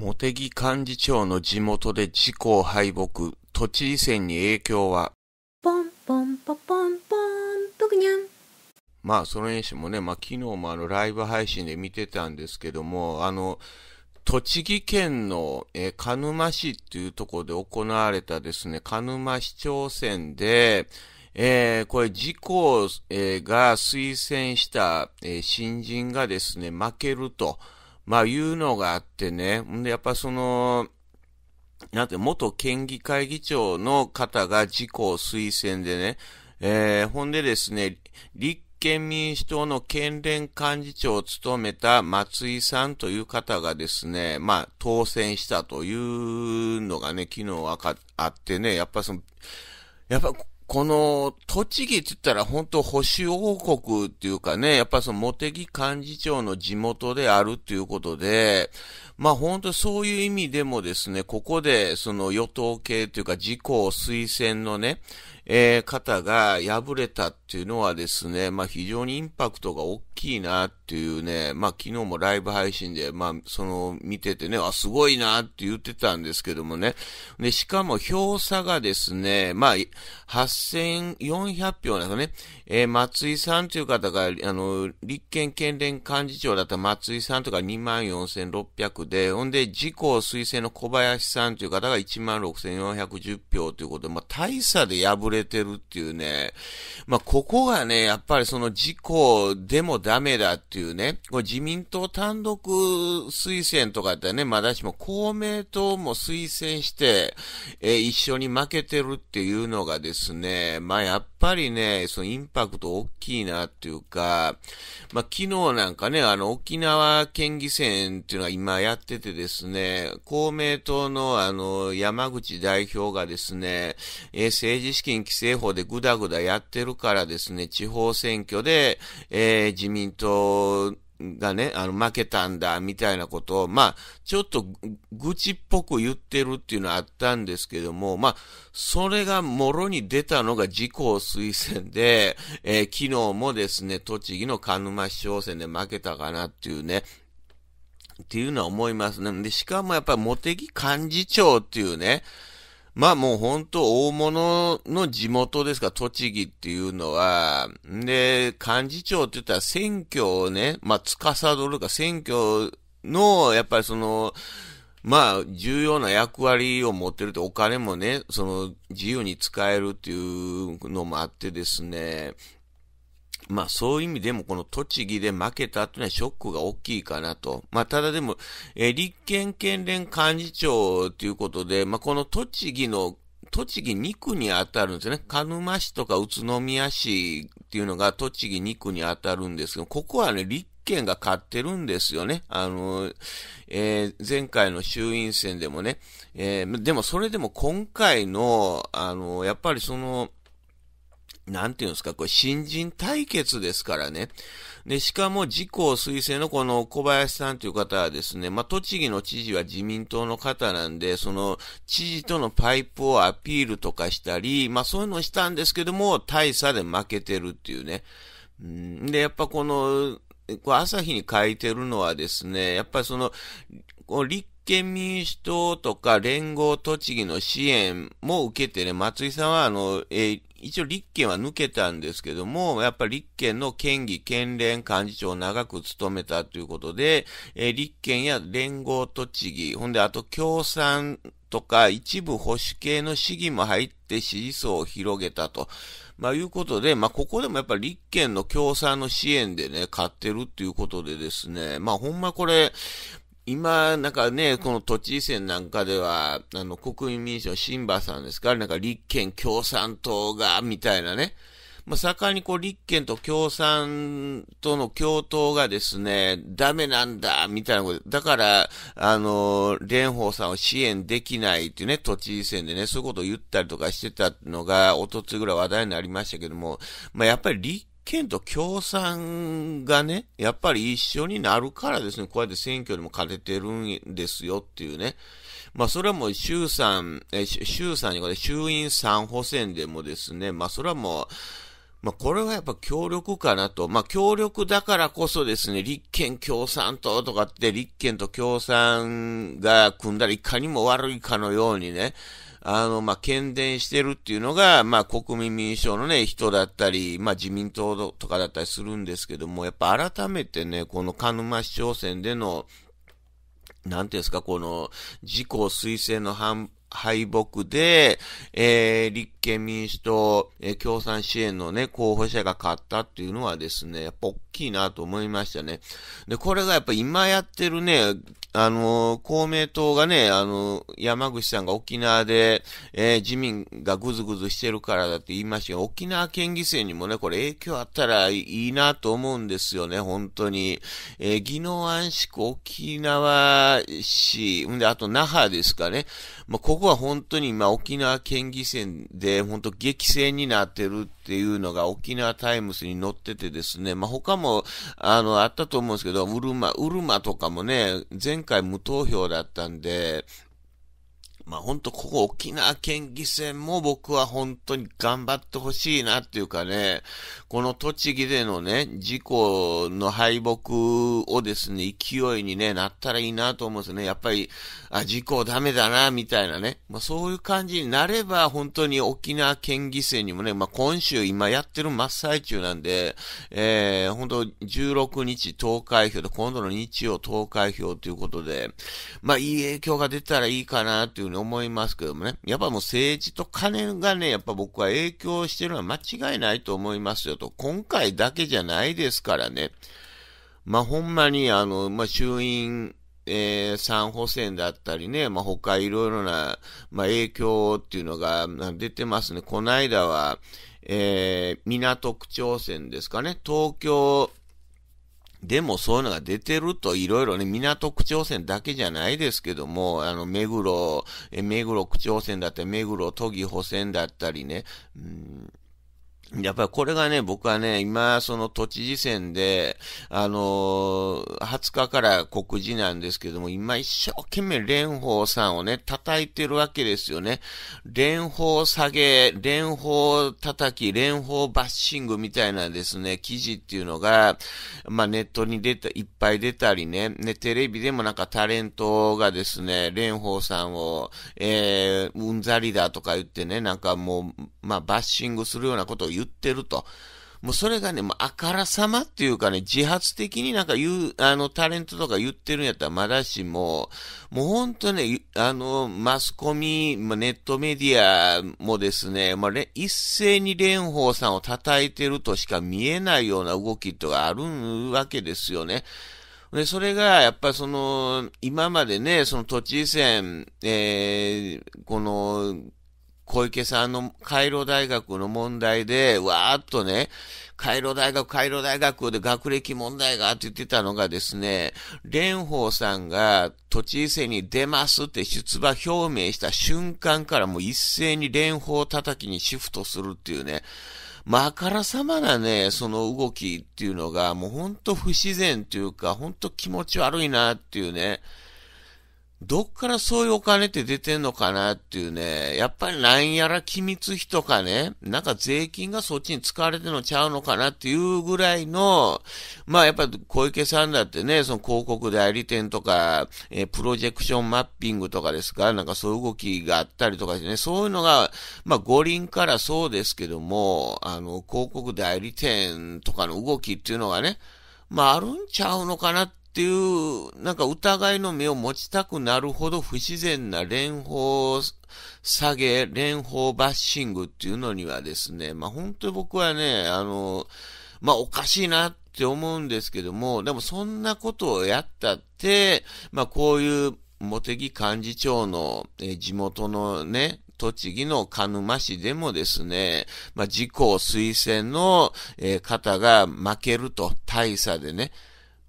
茂木幹事長の地元で自公敗北、都知事選に影響はポンポンポポンポン、ぷくにゃん。まあ、その演習もね、まあ、昨日もあの、ライブ配信で見てたんですけども、あの、栃木県の、え鹿沼市っていうところで行われたですね、鹿沼市長選で、えー、これ、自公、えー、が推薦した、えー、新人がですね、負けると。まあいうのがあってね、んでやっぱその、なんて、元県議会議長の方が自公推薦でね、えー、ほんでですね、立憲民主党の県連幹事長を務めた松井さんという方がですね、まあ、当選したというのがね、昨日あってね、やっぱその、やっぱこの、栃木って言ったら本当保守王国っていうかね、やっぱその茂木幹事長の地元であるっていうことで、まあ本当そういう意味でもですね、ここでその与党系っていうか自公推薦のね、えー、方が敗れたっていうのはですね、まあ非常にインパクトが大きいなっっていうね、まあ昨日もライブ配信で、まあその見ててね、あ、すごいなって言ってたんですけどもね。で、しかも票差がですね、まあ8400票なんかね、えー、松井さんという方が、あの、立憲県連幹事長だった松井さんとか24,600で、ほんで自公推薦の小林さんという方が16,410票ということで、まあ大差で敗れてるっていうね、まあここがね、やっぱりその自公でもダメだっていうていうね、これ自民党単独推薦とかってね、まだしも公明党も推薦して、えー、一緒に負けてるっていうのがですね、まあやっぱりね、そのインパクト大きいなっていうか、まあ、昨日なんかね、あの、沖縄県議選っていうのは今やっててですね、公明党のあの、山口代表がですね、えー、政治資金規正法でぐだぐだやってるからですね、地方選挙で、えー、自民党がね、あの、負けたんだ、みたいなことを、まあ、ちょっと愚痴っぽく言ってるっていうのはあったんですけども、まあ、それがもろに出たのが自公推薦で、えー、昨日もですね、栃木の鹿沼市長選で負けたかなっていうね、っていうのは思いますね。で、しかもやっぱり茂木幹事長っていうね、まあもう本当大物の地元ですか、栃木っていうのは、で、幹事長って言ったら選挙をね、まあ司るか選挙の、やっぱりその、まあ、重要な役割を持ってると、お金もね、その、自由に使えるっていうのもあってですね、まあそういう意味でもこの栃木で負けたというのはショックが大きいかなと。まあただでも、えー、立憲県連幹事長ということで、まあこの栃木の栃木2区に当たるんですよね。鹿沼市とか宇都宮市っていうのが栃木2区に当たるんですけど、ここはね、立憲が勝ってるんですよね。あの、えー、前回の衆院選でもね。えー、でもそれでも今回の、あの、やっぱりその、なんていうんですか、これ新人対決ですからね。で、しかも自公推薦のこの小林さんという方はですね、まあ、栃木の知事は自民党の方なんで、その知事とのパイプをアピールとかしたり、まあ、そういうのをしたんですけども、大差で負けてるっていうね。うんで、やっぱこの、こ朝日に書いてるのはですね、やっぱりその、この立憲民主党とか連合栃木の支援も受けてね、松井さんはあの、え一応立憲は抜けたんですけども、やっぱり立憲の県議、県連幹事長を長く務めたということで、えー、立憲や連合栃木、ほんであと共産とか一部保守系の市議も入って支持層を広げたと。まあいうことで、まあここでもやっぱり立憲の共産の支援でね、勝ってるっていうことでですね、まあほんまこれ、今、なんかね、この都知事選なんかでは、あの、国民民主の新馬さんですから、なんか立憲共産党が、みたいなね。まあ、盛んにこう、立憲と共産党の共闘がですね、ダメなんだ、みたいなこと。だから、あの、蓮舫さんを支援できないっていうね、都知事選でね、そういうことを言ったりとかしてたのが、おとつぐらい話題になりましたけども、まあ、やっぱり立県と共産がね、やっぱり一緒になるからですね、こうやって選挙にも勝ててるんですよっていうね。まあ、それはもう衆参、え、衆参にこれ、衆院参補選でもですね、まあ、それはもう、まあ、これはやっぱ協力かなと。まあ、協力だからこそですね、立憲共産党とかって、立憲と共産が組んだらいかにも悪いかのようにね、あの、まあ、喧伝してるっていうのが、まあ、国民民主党のね、人だったり、まあ、自民党とかだったりするんですけども、やっぱ改めてね、この鹿沼市長選での、なんていうんですか、この、自公推薦の半、敗北で、えー、立憲民主党、えー、共産支援のね、候補者が勝ったっていうのはですね、やっぱ大きいなと思いましたね。で、これがやっぱ今やってるね、あのー、公明党がね、あのー、山口さんが沖縄で、えー、自民がぐずぐずしてるからだって言いましたど、沖縄県議選にもね、これ影響あったらいいなと思うんですよね、本当に。えー、技能安宿沖縄市、んで、あと那覇ですかね。まあ僕は本当に今沖縄県議選で本当激戦になってるっていうのが沖縄タイムスに載っててですね、まあ、他も、あの、あったと思うんですけど、ウるま、ウるマとかもね、前回無投票だったんで、まあ本当ここ沖縄県議選も僕は本当に頑張ってほしいなっていうかね、この栃木でのね、事故の敗北をですね、勢いにね、なったらいいなと思うんですね。やっぱり、あ、事故ダメだな、みたいなね。まあそういう感じになれば本当に沖縄県議選にもね、まあ今週今やってる真っ最中なんで、えー、本当16日投開票で今度の日曜投開票ということで、まあいい影響が出たらいいかなっていうね、思いますけどもね、やっぱもう政治と金がね、やっぱ僕は影響してるのは間違いないと思いますよと、今回だけじゃないですからね、まあほんまにあの、まあ衆院、えー、補選だったりね、まあ、他いろいろな、まあ、影響っていうのが出てますね。この間は、えー、港区長選ですかね、東京でもそういうのが出てるといろいろね、港区長線だけじゃないですけども、あの、目黒、目黒区長線だったり、目黒都議補選だったりね、うんやっぱりこれがね、僕はね、今、その都知事選で、あのー、20日から告示なんですけども、今一生懸命蓮舫さんをね、叩いてるわけですよね。蓮舫下げ、蓮舫叩き、蓮舫バッシングみたいなですね、記事っていうのが、まあネットに出た、いっぱい出たりね、ね、テレビでもなんかタレントがですね、蓮舫さんを、えー、うんざりだとか言ってね、なんかもう、まあバッシングするようなことを言ってると。もうそれがね、もうあからさまっていうかね、自発的になんか言う、あの、タレントとか言ってるんやったらまだしも、もう本当ね、あの、マスコミ、ネットメディアもですね、まあ、一斉に蓮舫さんを叩いてるとしか見えないような動きとかあるわけですよね。で、それが、やっぱその、今までね、その都知事選、えー、この、小池さんのカイロ大学の問題で、わーっとね、カイロ大学、カイロ大学で学歴問題がって言ってたのがですね、蓮舫さんが都知事に出ますって出馬表明した瞬間からもう一斉に蓮舫叩きにシフトするっていうね、まあからさまなね、その動きっていうのがもうほんと不自然というか、ほんと気持ち悪いなっていうね、どっからそういうお金って出てんのかなっていうね、やっぱりなんやら機密費とかね、なんか税金がそっちに使われてのちゃうのかなっていうぐらいの、まあやっぱ小池さんだってね、その広告代理店とか、えー、プロジェクションマッピングとかですか、なんかそういう動きがあったりとかしてね、そういうのが、まあ五輪からそうですけども、あの、広告代理店とかの動きっていうのがね、まああるんちゃうのかなってっていう、なんか疑いの目を持ちたくなるほど不自然な連邦下げ、連邦バッシングっていうのにはですね、まあ本当に僕はね、あの、まあおかしいなって思うんですけども、でもそんなことをやったって、まあこういう茂木幹事長の、え地元のね、栃木の鹿沼市でもですね、まあ、自公推薦の、え方が負けると大差でね、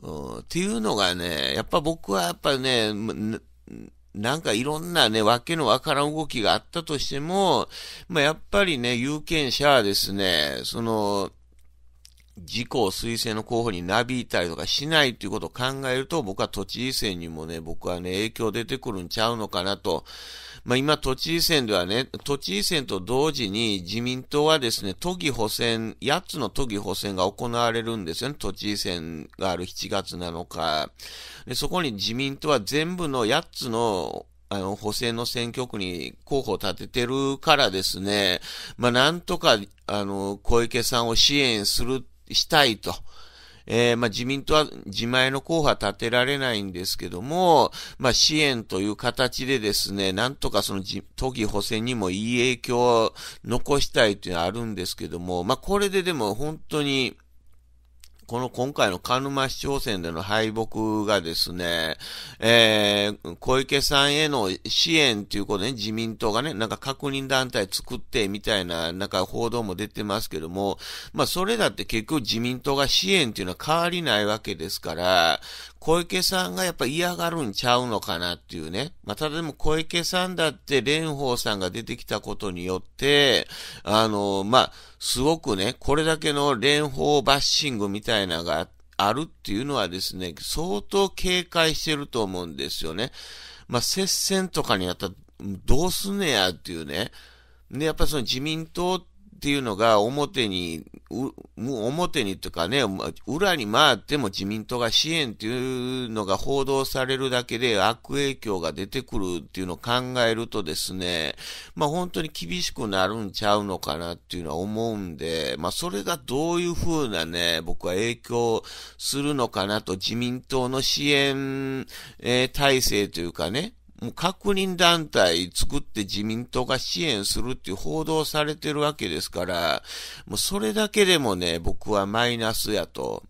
うん、っていうのがね、やっぱ僕はやっぱね、なんかいろんなね、わけのわからん動きがあったとしても、まあ、やっぱりね、有権者はですね、その、自公推薦の候補になびいたりとかしないということを考えると、僕は都知事選にもね、僕はね、影響出てくるんちゃうのかなと。まあ、今、都知事選ではね、都知事選と同時に自民党はですね、都議補選、8つの都議補選が行われるんですよね。都知事選がある7月7日。でそこに自民党は全部の8つのあの、補正の選挙区に候補を立ててるからですね、まあ、なんとか、あの、小池さんを支援するしたいと。えー、まあ、自民党は自前の候補は立てられないんですけども、まあ、支援という形でですね、なんとかその都議補選にもいい影響を残したいというのはあるんですけども、まあ、これででも本当に、この今回の鹿沼市長選での敗北がですね、えー、小池さんへの支援ということで、ね、自民党がね、なんか確認団体作ってみたいな、なんか報道も出てますけども、まあそれだって結局自民党が支援っていうのは変わりないわけですから、小池さんがやっぱ嫌がるんちゃうのかなっていうね。まあ、ただでも小池さんだって蓮舫さんが出てきたことによって、あの、まあ、すごくね、これだけの蓮舫バッシングみたいなのがあるっていうのはですね、相当警戒してると思うんですよね。まあ、接戦とかにあったらどうすんねやっていうね。で、やっぱその自民党ってっていうのが表に、表にとかね、裏に回っても自民党が支援っていうのが報道されるだけで悪影響が出てくるっていうのを考えるとですね、まあ本当に厳しくなるんちゃうのかなっていうのは思うんで、まあそれがどういうふうなね、僕は影響するのかなと自民党の支援、えー、体制というかね、もう確認団体作って自民党が支援するっていう報道されてるわけですから、もうそれだけでもね、僕はマイナスやと。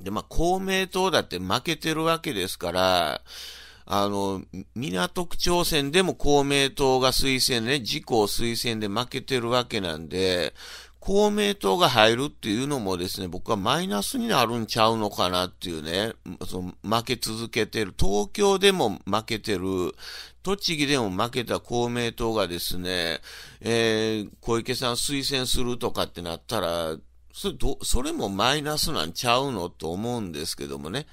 で、まあ、公明党だって負けてるわけですから、あの、港区長選でも公明党が推薦ね、自公推薦で負けてるわけなんで、公明党が入るっていうのもですね、僕はマイナスになるんちゃうのかなっていうね、その負け続けてる、東京でも負けてる、栃木でも負けた公明党がですね、えー、小池さん推薦するとかってなったら、それどそれもマイナスなんちゃうのと思うんですけどもね。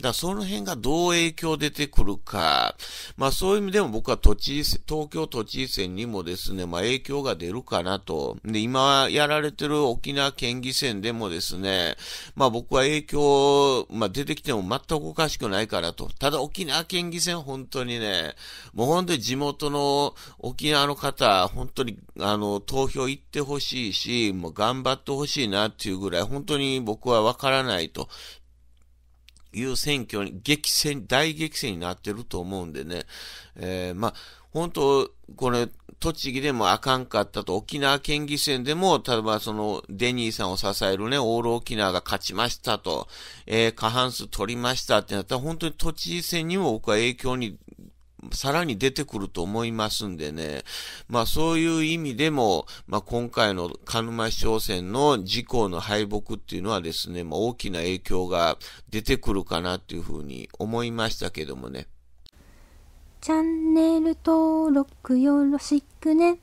だその辺がどう影響出てくるか。まあそういう意味でも僕は都知事、東京都知事選にもですね、まあ影響が出るかなと。で、今やられてる沖縄県議選でもですね、まあ僕は影響、まあ出てきても全くおかしくないかなと。ただ沖縄県議選本当にね、もう本当に地元の沖縄の方、本当にあの投票行ってほしいし、もう頑張ってほしいなっていうぐらい、本当に僕はわからないと。いう選挙に激戦、大激戦になってると思うんでね、えー、まあ、本当、これ、栃木でもあかんかったと、沖縄県議選でも、例えばその、デニーさんを支えるね、オール沖縄が勝ちましたと、えー、過半数取りましたってなったら、本当に都知事選にも僕は影響にさらに出てくると思いますんでね、まあそういう意味でも、まあ今回の鹿沼市長選の事項の敗北っていうのはですね、まあ大きな影響が出てくるかなっていうふうに思いましたけどもね。チャンネル登録よろしくね。